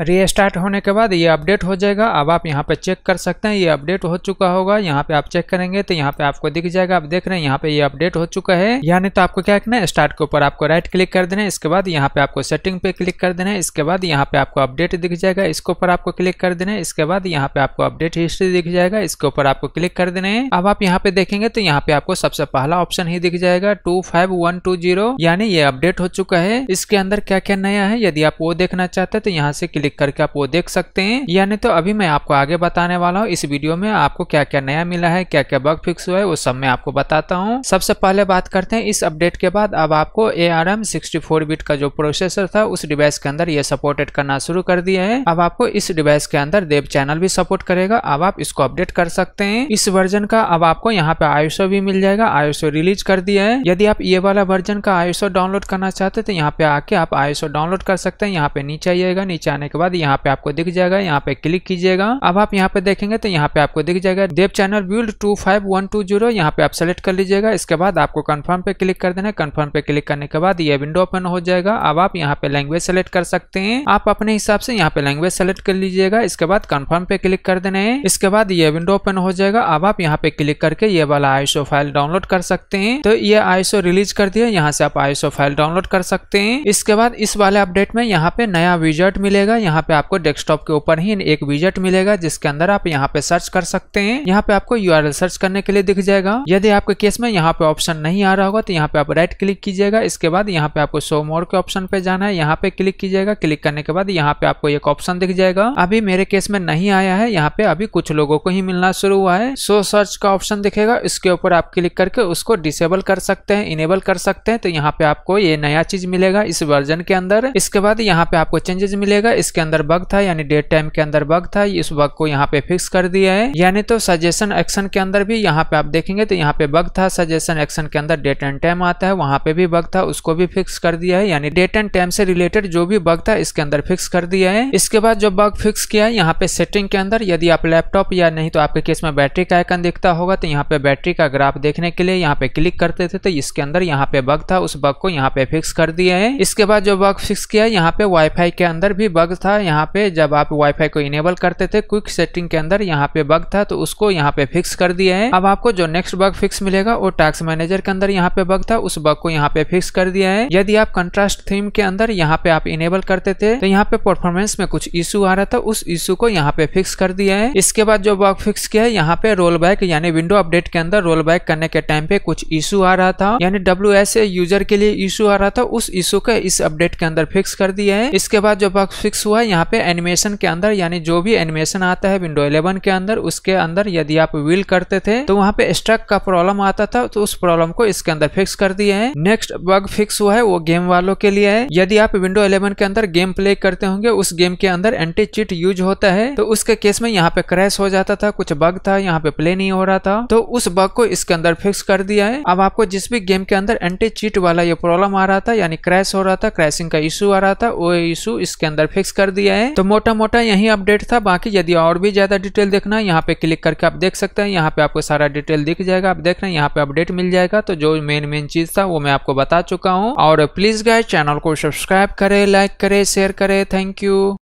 restart होने के बाद ये अपडेट हो जाएगा अब आप यहाँ पे चेक कर सकते हैं ये अपडेट हो चुका होगा यहाँ पे आप चेक करेंगे तो यहाँ पे आपको दिख जाएगा आप देख रहे हैं यहाँ पे ये अपडेट हो चुका है यानी तो आपको क्या करना है स्टार्ट के ऊपर आपको राइट क्लिक कर देना है इसके बाद यहाँ पे आपको सेटिंग पे क्लिक कर देना है इसके बाद यहाँ पे आपको अपडेट दिख जाएगा इसके ऊपर आपको क्लिक कर देना है इसके बाद यहाँ पे आपको अपडेट हिस्ट्री दिख जाएगा इसके ऊपर आपको क्लिक कर देना है अब आप यहाँ पे देखेंगे तो यहाँ पे आपको सबसे पहला ऑप्शन ही दिख जाएगा two five one two zero यानी ये अपडेट हो चुका है इसके अंदर क्या क्या नया है यदि आप वो देखना चाहते हैं तो यहाँ से क्लिक क्लिक करके आप वो देख सकते हैं यानी तो अभी मैं आपको आगे बताने वाला हूँ इस वीडियो में आपको क्या क्या नया मिला है क्या क्या बग फिक्स हुआ है वो सब मैं आपको बताता हूँ सबसे पहले बात करते हैं इस अपडेट के बाद अब आपको ए आर एम बिट का जो प्रोसेसर था उस डिवाइस के अंदर ये सपोर्टेड करना शुरू कर दिया है अब आपको इस डिवाइस के अंदर देव चैनल भी सपोर्ट करेगा अब आप इसको अपडेट कर सकते हैं इस वर्जन का अब आपको यहाँ पे आयुषो भी मिल जाएगा आयुषो रिलीज कर दिया है यदि आप ये वाला वर्जन का आयुषो डाउनलोड करना चाहते तो यहाँ पे आके आप आयुषो डाउनलोड कर सकते हैं यहाँ पे नीचे आइएगा नीचे आने के बाद यहाँ पे आपको दिख जाएगा यहाँ पे क्लिक कीजिएगा अब आप यहाँ पे देखेंगे तो यहाँ पे आपको दिख जाएगा dev channel build two five one two zero यहाँ पे आप सेलेक्ट कर लीजिएगा इसके बाद आपको कन्फर्म पे क्लिक कर देना कन्फर्म पे क्लिक करने के बाद ये विंडो ओपन हो जाएगा अब आप यहाँ पे लैंग्वेज सेलेक्ट कर सकते हैं आप अपने हिसाब से यहाँ पे लैंग्वेज सेलेक्ट कर लीजिएगा इसके बाद कन्फर्म पे क्लिक कर देना है इसके बाद ये विंडो ओपन हो जाएगा अब आप यहाँ पे क्लिक करके ये वाला आईसो फाइल डाउनलोड कर सकते हैं तो ये आईसो रिलीज कर दिया यहाँ से आप आईसो फाइल डाउनलोड कर सकते हैं इसके बाद इस वाले अपडेट में यहाँ पे नया विजर्ट मिलेगा यहाँ पे आपको डेस्कटॉप के ऊपर ही एक विजेट मिलेगा जिसके अंदर आप यहाँ पे सर्च कर सकते हैं यहाँ पे आपको यू सर्च करने के लिए दिख जाएगा यदि आपके केस में यहाँ पे ऑप्शन नहीं आ रहा होगा तो यहाँ पे आप राइट क्लिक कीजिएगा इसके बाद यहाँ पे आपको शो मोर के ऑप्शन पे जाना है यहाँ पे क्लिक कीजिएगा क्लिक करने के बाद यहाँ पे आपको एक ऑप्शन दिख जाएगा अभी मेरे केस में नहीं आया है यहाँ पे अभी कुछ लोगों को ही मिलना शुरू हुआ है शो सर्च का ऑप्शन दिखेगा इसके ऊपर आप क्लिक करके उसको डिसेबल कर सकते हैं इनेबल कर सकते हैं तो यहाँ पे आपको ये नया चीज मिलेगा इस वर्जन के अंदर इसके बाद यहाँ पे आपको चेंजेस मिलेगा इसके के अंदर बग था यानी डेट टाइम के अंदर बग था इस बग को यहाँ पे फिक्स कर दिया है यानी तो सजेशन एक्शन के अंदर भी यहाँ पे आप देखेंगे तो यहाँ पे बग था सजेशन एक्शन के अंदर डेट एंड टाइम आता है वहां पे भी बग था उसको भी फिक्स कर दिया है यानी डेट एंड टाइम से रिलेटेड जो भी बग था इसके अंदर फिक्स कर दिया है इसके बाद जो बग फिक्स किया है यहाँ पे सेटिंग के अंदर यदि आप लैपटॉप या नहीं तो आपके केस में बैटरी का आयकन दिखता होगा तो यहाँ पे बैटरी का ग्राफ देखने के लिए यहाँ पे क्लिक करते थे तो इसके अंदर यहाँ पे बग था उस बग को यहाँ पे फिक्स कर दिया है इसके बाद जो बग फिक्स किया है यहाँ पे वाईफाई के अंदर भी बग था था यहाँ पे जब आप वाईफाई को इनेबल करते थे क्विक सेटिंग के अंदर यहाँ पे बग था तो उसको यहाँ पे फिक्स कर दिए हैं अब आपको जो नेक्स्ट बग फिक्स मिलेगा वो टैक्स मैनेजर के अंदर यहाँ पे बग था उस बग को यहाँ पे फिक्स कर दिया है यदि आप कंट्रास्ट थीम के अंदर यहाँ पे आप इनेबल करते थे तो यहाँ पे परफॉर्मेंस में कुछ इशू आ रहा था उस इशू को यहाँ पे फिक्स कर दिया है इसके बाद जो बग फिक्स किया है यहाँ पे रोल बैक यानी विंडो अपडेट के अंदर रोल बैक करने के टाइम पे कुछ इशू आ रहा था यानी डब्ल्यू यूजर के लिए इशू आ रहा था उस इशू का इस अपडेट के अंदर फिक्स कर दिया है इसके बाद जो बग फिक्स हुआ है यहाँ पे एनिमेशन के अंदर यानी जो भी एनिमेशन आता है विंडो 11 के अंदर उसके अंदर यदि आप व्हील करते थे तो वहाँ पे स्ट्रक का प्रॉब्लम आता था तो उस प्रॉब्लम को इसके अंदर फिक्स कर दिए हैं नेक्स्ट बग फिक्स हुआ है वो गेम वालों के लिए है यदि आप विंडो इलेवन के अंदर गेम प्ले करते होंगे उस गेम के अंदर एंटी चिट यूज होता है तो उसके केस में यहाँ पे क्रैश हो जाता था कुछ बग था यहाँ पे प्ले नहीं हो रहा था तो उस बग को इसके अंदर फिक्स कर दिया है अब आपको जिस भी गेम के अंदर एंटी चीट वाला ये प्रॉब्लम आ रहा था यानी क्रैश हो रहा था क्रैशिंग का इशू आ रहा था वो इशू इसके अंदर फिक्स कर दिया है तो मोटा मोटा यही अपडेट था बाकी यदि और भी ज्यादा डिटेल देखना है यहाँ पे क्लिक करके आप देख सकते हैं यहाँ पे आपको सारा डिटेल दिख जाएगा आप देख रहे हैं यहाँ पे अपडेट मिल जाएगा तो जो मेन मेन चीज था वो मैं आपको बता चुका हूँ और प्लीज गाय चैनल को सब्सक्राइब करे लाइक करे शेयर करे थैंक यू